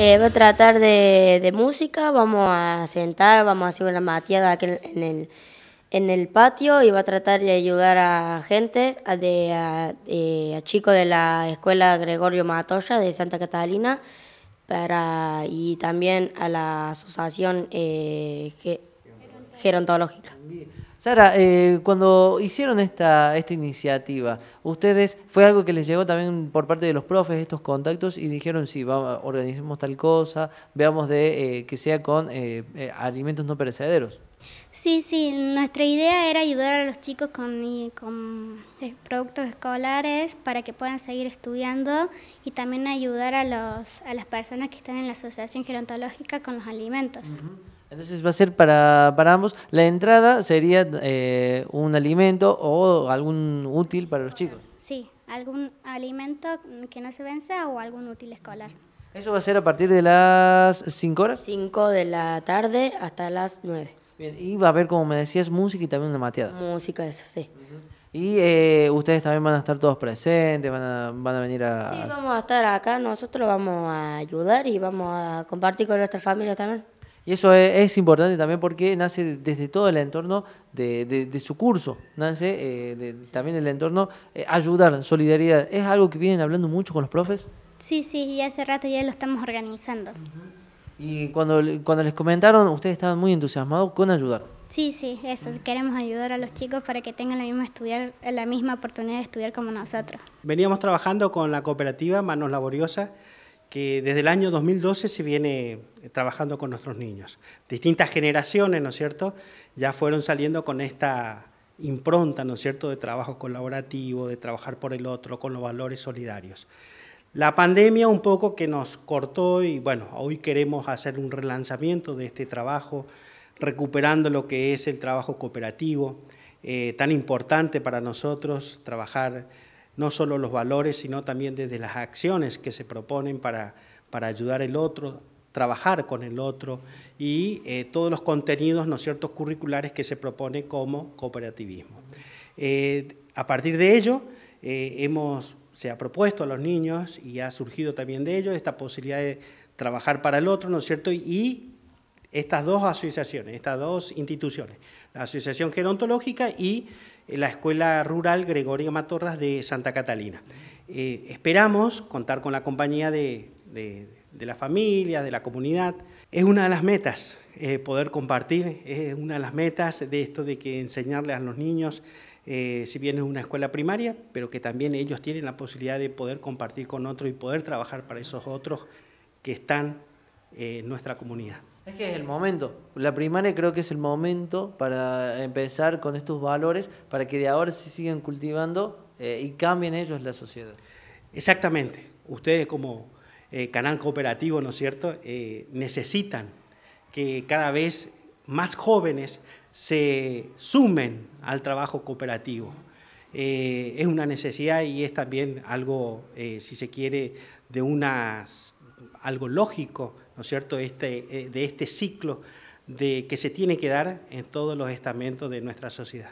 Eh, va a tratar de, música, vamos a sentar, vamos a hacer una mateada aquí en el, en el patio y va a tratar de ayudar a gente, a, de, a, chicos de la escuela Gregorio Matoya de Santa Catalina para, y también a la asociación eh, gerontológica. Sara, eh, cuando hicieron esta, esta iniciativa, ¿ustedes fue algo que les llegó también por parte de los profes estos contactos y dijeron, sí, vamos, organicemos tal cosa, veamos de eh, que sea con eh, alimentos no perecederos? Sí, sí, nuestra idea era ayudar a los chicos con, con este, productos escolares para que puedan seguir estudiando y también ayudar a, los, a las personas que están en la asociación gerontológica con los alimentos. Entonces va a ser para, para ambos. La entrada sería eh, un alimento o algún útil para los chicos. Sí, algún alimento que no se vence o algún útil escolar. ¿Eso va a ser a partir de las 5 horas? 5 de la tarde hasta las 9. Bien, y va a haber, como me decías, música y también una mateada. Música, eso, sí. Y eh, ustedes también van a estar todos presentes, van a, van a venir a... Sí, vamos a estar acá, nosotros vamos a ayudar y vamos a compartir con nuestra familia también. Y eso es, importante también porque nace desde todo el entorno de, de, su curso, nace eh, también el entorno eh, ayudar, solidaridad. ¿Es algo que vienen hablando mucho con los profes? Sí, sí, y hace rato ya lo estamos organizando. Y cuando, cuando les comentaron, ustedes estaban muy entusiasmados con ayudar. Sí, sí, eso. Queremos ayudar a los chicos para que tengan la misma, oportunidad de estudiar como nosotros. Veníamos trabajando con la cooperativa Manos Laboriosa, que desde el año 2012 se viene trabajando con nuestros niños. Distintas generaciones, ¿no es cierto?, ya fueron saliendo con esta impronta, ¿no es cierto?, de trabajo colaborativo, de trabajar por el otro, con los valores solidarios. La pandemia un poco que nos cortó y bueno, hoy queremos hacer un relanzamiento de este trabajo recuperando lo que es el trabajo cooperativo, eh, tan importante para nosotros trabajar no solo los valores, sino también desde las acciones que se proponen para, para ayudar al otro, trabajar con el otro y eh, todos los contenidos, ¿no ciertos curriculares que se propone como cooperativismo. Eh, a partir de ello, hemos, se ha propuesto a los niños y ha surgido también de ello esta posibilidad de trabajar para el otro, ¿no es cierto? Y estas dos asociaciones, estas dos instituciones, la Asociación Gerontológica y la Escuela Rural Gregorio Matorras de Santa Catalina. Eh, esperamos contar con la compañía de, la familia, de la comunidad. Es una de las metas eh, poder compartir, es una de las metas de esto de que enseñarles a los niños, eh, si bien es una escuela primaria, pero que también ellos tienen la posibilidad de poder compartir con otros y poder trabajar para esos otros que están en nuestra comunidad. Es que es el momento. La primaria creo que es el momento para empezar con estos valores, para que de ahora se sigan cultivando eh, y cambien ellos la sociedad. Exactamente. Ustedes como eh, canal cooperativo, ¿no es cierto?, eh, necesitan que cada vez más jóvenes se sumen al trabajo cooperativo. es una necesidad y es también algo, si se quiere, de unas algo lógico, ¿no cierto?, este, eh, de este ciclo de, que se tiene que dar en todos los estamentos de nuestra sociedad.